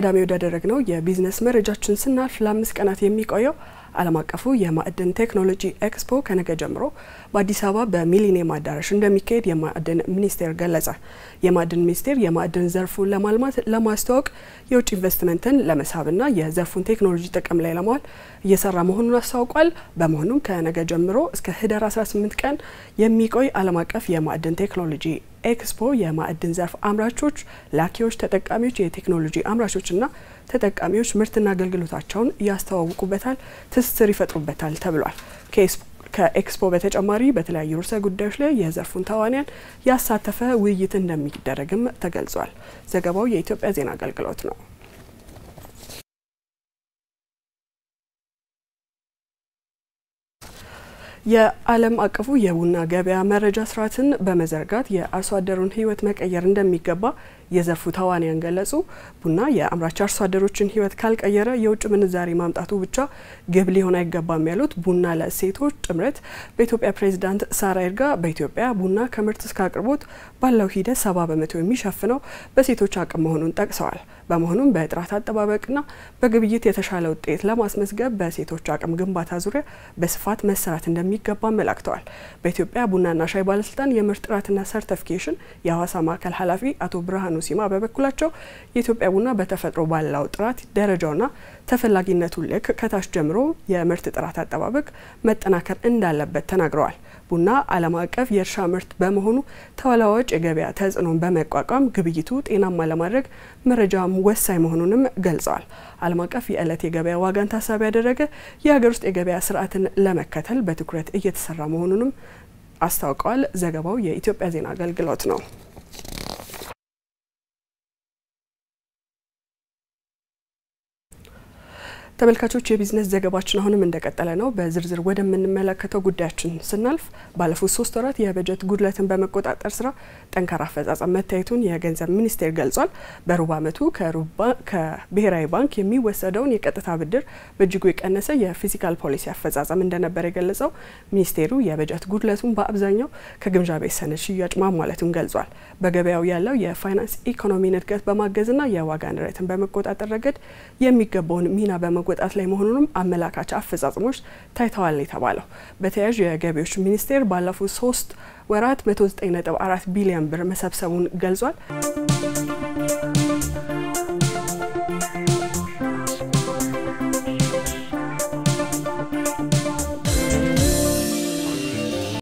ቀዳሚ ወዳደረግ ነው የቢዝነስ መረጃችን ስናልፍ ለአምስት ቀናት የሚቆየው ዓለም አቀፉ የማዕድን ቴክኖሎጂ ኤክስፖ ከነገ ጀምሮ በአዲስ አበባ በሚሊኒየም አዳራሽ እንደሚካሄድ የማዕድን ሚኒስቴር ገለጸ። የማዕድን ሚኒስቴር የማዕድን ዘርፉን ለማልማት፣ ለማስተዋወቅ፣ የውጭ ኢንቨስትመንትን ለመሳብና የዘርፉን ቴክኖሎጂ ጥቅም ላይ ለማዋል እየሰራ መሆኑን አስታውቋል። በመሆኑም ከነገ ጀምሮ እስከ ህዳር 18 ቀን የሚቆይ ዓለም አቀፍ የማዕድን ቴክኖሎጂ ኤክስፖ የማዕድን ዘርፍ አምራቾች፣ ላኪዎች፣ ተጠቃሚዎች፣ የቴክኖሎጂ አምራቾችና ተጠቃሚዎች ምርትና አገልግሎታቸውን ያስተዋውቁበታል። ትስስር ይፈጥሩበታል ተብሏል። ከኤክስፖ በተጨማሪ በተለያዩ ርዕሰ ጉዳዮች ላይ የዘርፉን ተዋንያን ያሳተፈ ውይይት እንደሚደረግም ተገልጿል። ዘገባው የኢትዮጵያ ዜና አገልግሎት ነው። የዓለም አቀፉ የቡና ገበያ መረጃ ስርዓትን በመዘርጋት የአርሶ አደሩን ህይወት መቀየር እንደሚገባ የዘርፉ ተዋንያን ገለጹ። ቡና የአምራች አርሶ አደሮችን ህይወት ካልቀየረ የውጭ ምንዛሪ ማምጣቱ ብቻ ግብ ሊሆን አይገባም ያሉት ቡና ለእሴቶች ጥምረት በኢትዮጵያ ፕሬዝዳንት ሳራ ይርጋ በኢትዮጵያ ቡና ከምርት እስከ አቅርቦት ባለው ሂደት ሰባ በመቶ የሚሸፍነው በሴቶች አቅም መሆኑን ጠቅሰዋል። በመሆኑም በጥራት አጠባበቅና በግብይት የተሻለ ውጤት ለማስመዝገብ በሴቶች አቅም ግንባታ ዙሪያ በስፋት መሰራት እንደሚ እንደሚገባም መላክተዋል። በኢትዮጵያ ቡናና ሻይ ባለስልጣን የምርት ጥራትና ሰርቲፊኬሽን የሐዋሳ ማዕከል ኃላፊ አቶ ብርሃኑ ሲማ በበኩላቸው የኢትዮጵያ ቡና በተፈጥሮ ባለው ጥራት ደረጃውና ተፈላጊነቱ ልክ ከታች ጀምሮ የምርት ጥራት አጠባበቅ መጠናከር እንዳለበት ተናግረዋል። ቡና ዓለም አቀፍ የእርሻ ምርት በመሆኑ ተወላዋጭ የገበያ ተጽዕኖን በመቋቋም ግብይቱ ጤናማ ለማድረግ መረጃም ወሳኝ መሆኑንም ገልጸዋል። ዓለም አቀፍ የዕለት የገበያ ዋጋን ታሳቢ ያደረገ የሀገር ውስጥ የገበያ ስርዓትን ለመከተል በትኩረት ትኩረት እየተሰራ መሆኑንም አስታውቀዋል። ዘገባው የኢትዮጵያ ዜና አገልግሎት ነው። ተመልካቾች የቢዝነስ ዘገባችን አሁንም እንደቀጠለ ነው። በዝርዝር ወደምንመለከተው ጉዳያችን ስናልፍ ባለፉት ሶስት ወራት የበጀት ጉድለትን በመቆጣጠር ስራ ጠንካራ አፈጻጸም መታየቱን የገንዘብ ሚኒስቴር ገልጿል። በሩብ ዓመቱ ከብሔራዊ ባንክ የሚወሰደውን የቀጥታ ብድር በእጅጉ የቀነሰ የፊዚካል ፖሊሲ አፈጻጸም እንደነበር የገለጸው ሚኒስቴሩ የበጀት ጉድለቱን በአብዛኛው ከግምጃ ቤት ሰነድ ሽያጭ ማሟለቱን ገልጿል። በገበያው ያለው የፋይናንስ ኢኮኖሚን እድገት በማገዝና የዋጋ ንረትን በመቆጣጠር ረገድ የሚገባውን ሚና በመ በመወጣት ላይ መሆኑንም አመላካች አፈጻጽሞች ታይተዋል የተባለው በተያያዥ የገቢዎች ሚኒስቴር ባለፉት ሶስት ወራት 194 ቢሊዮን ብር መሰብሰቡን ገልጿል።